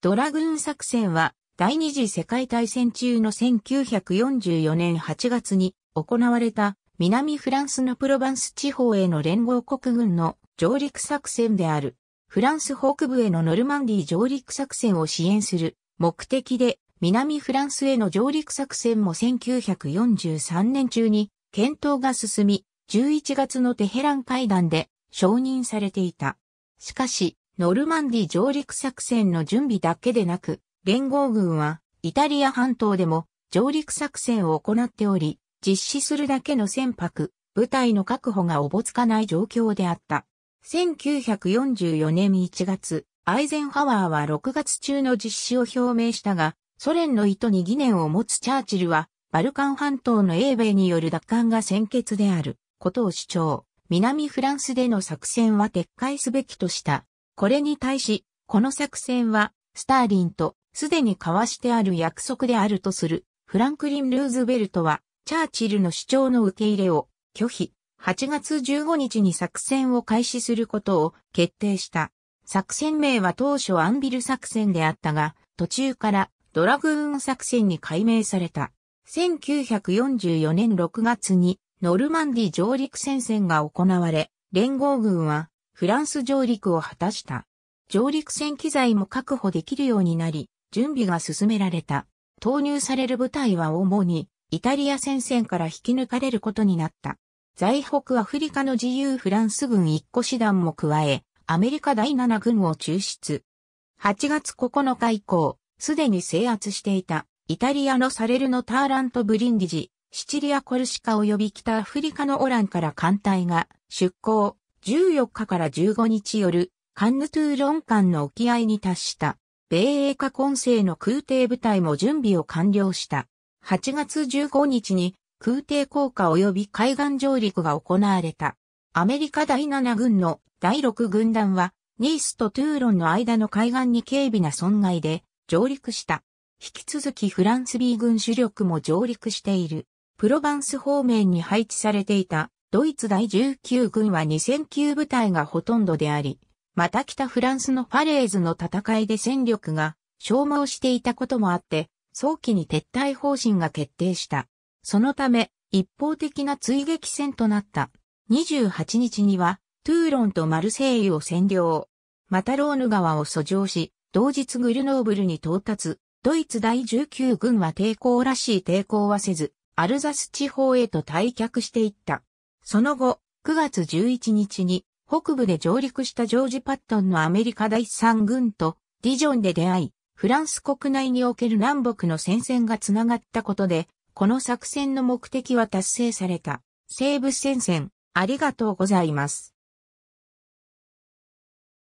ドラグーン作戦は第二次世界大戦中の1944年8月に行われた南フランスのプロバンス地方への連合国軍の上陸作戦である。フランス北部へのノルマンディ上陸作戦を支援する目的で南フランスへの上陸作戦も1943年中に検討が進み、11月のテヘラン会談で承認されていた。しかし、ノルマンディ上陸作戦の準備だけでなく、連合軍はイタリア半島でも上陸作戦を行っており、実施するだけの船舶、部隊の確保がおぼつかない状況であった。1944年1月、アイゼンハワーは6月中の実施を表明したが、ソ連の意図に疑念を持つチャーチルは、バルカン半島の英米による奪還が先決であることを主張。南フランスでの作戦は撤回すべきとした。これに対し、この作戦は、スターリンと、すでに交わしてある約束であるとする、フランクリン・ルーズベルトは、チャーチルの主張の受け入れを拒否、8月15日に作戦を開始することを決定した。作戦名は当初アンビル作戦であったが、途中からドラグーン作戦に改名された。1944年6月にノルマンディ上陸戦線が行われ、連合軍はフランス上陸を果たした。上陸戦機材も確保できるようになり、準備が進められた。投入される部隊は主にイタリア戦線から引き抜かれることになった。在北アフリカの自由フランス軍一個師団も加え、アメリカ第7軍を抽出。8月9日以降、すでに制圧していた、イタリアのサレルのターラント・ブリンディジ、シチリア・コルシカ及び北アフリカのオランから艦隊が出港、14日から15日夜、カンヌトゥーロン間の沖合に達した、米英化混成の空挺部隊も準備を完了した。8月15日に空挺降下及び海岸上陸が行われた。アメリカ第7軍の第6軍団は、ニースとトゥーロンの間の海岸に軽微な損害で上陸した。引き続きフランス B 軍主力も上陸している。プロバンス方面に配置されていたドイツ第19軍は2009部隊がほとんどであり、また北フランスのファレーズの戦いで戦力が消耗していたこともあって、早期に撤退方針が決定した。そのため、一方的な追撃戦となった。28日には、トゥーロンとマルセイユを占領。またローヌ川を遡上し、同日グルノーブルに到達。ドイツ第19軍は抵抗らしい抵抗はせず、アルザス地方へと退却していった。その後、9月11日に北部で上陸したジョージ・パットンのアメリカ第3軍とディジョンで出会い、フランス国内における南北の戦線がつながったことで、この作戦の目的は達成された。西部戦線、ありがとうございます。